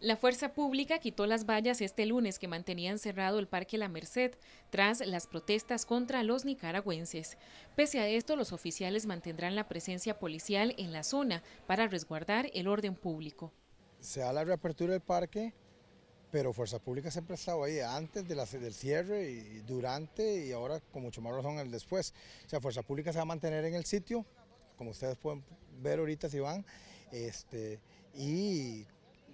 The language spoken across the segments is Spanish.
La fuerza pública quitó las vallas este lunes que mantenían cerrado el Parque La Merced tras las protestas contra los nicaragüenses. Pese a esto, los oficiales mantendrán la presencia policial en la zona para resguardar el orden público. Se da la reapertura del parque, pero Fuerza Pública siempre ha estado ahí antes del cierre y durante y ahora con mucho más razón el después. O sea, Fuerza Pública se va a mantener en el sitio, como ustedes pueden ver ahorita si van, este, y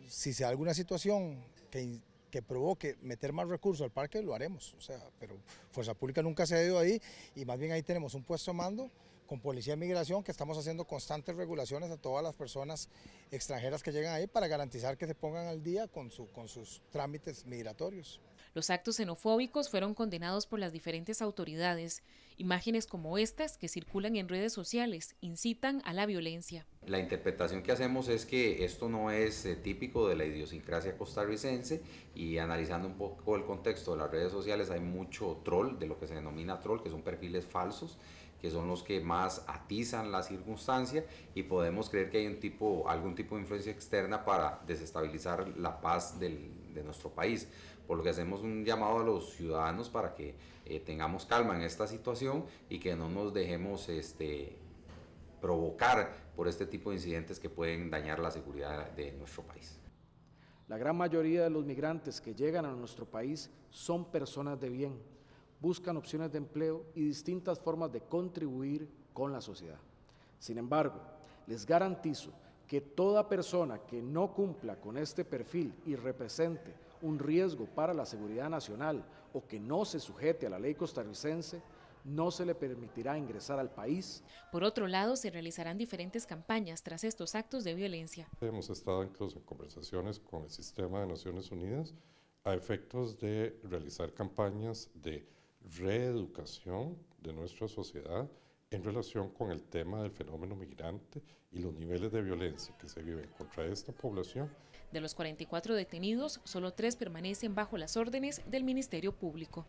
si sea alguna situación que, que, provoque meter más recursos al parque, lo haremos. O sea, pero Fuerza Pública nunca se ha ido ahí y más bien ahí tenemos un puesto de mando con Policía de Migración, que estamos haciendo constantes regulaciones a todas las personas extranjeras que llegan ahí para garantizar que se pongan al día con, su, con sus trámites migratorios. Los actos xenofóbicos fueron condenados por las diferentes autoridades. Imágenes como estas que circulan en redes sociales incitan a la violencia. La interpretación que hacemos es que esto no es eh, típico de la idiosincrasia costarricense y analizando un poco el contexto de las redes sociales hay mucho troll, de lo que se denomina troll, que son perfiles falsos que son los que más atizan la circunstancia y podemos creer que hay un tipo, algún tipo de influencia externa para desestabilizar la paz del, de nuestro país. Por lo que hacemos un llamado a los ciudadanos para que eh, tengamos calma en esta situación y que no nos dejemos este, provocar por este tipo de incidentes que pueden dañar la seguridad de nuestro país. La gran mayoría de los migrantes que llegan a nuestro país son personas de bien buscan opciones de empleo y distintas formas de contribuir con la sociedad. Sin embargo, les garantizo que toda persona que no cumpla con este perfil y represente un riesgo para la seguridad nacional o que no se sujete a la ley costarricense, no se le permitirá ingresar al país. Por otro lado, se realizarán diferentes campañas tras estos actos de violencia. Hemos estado incluso en conversaciones con el sistema de Naciones Unidas a efectos de realizar campañas de reeducación de nuestra sociedad en relación con el tema del fenómeno migrante y los niveles de violencia que se viven contra esta población. De los 44 detenidos, solo tres permanecen bajo las órdenes del Ministerio Público.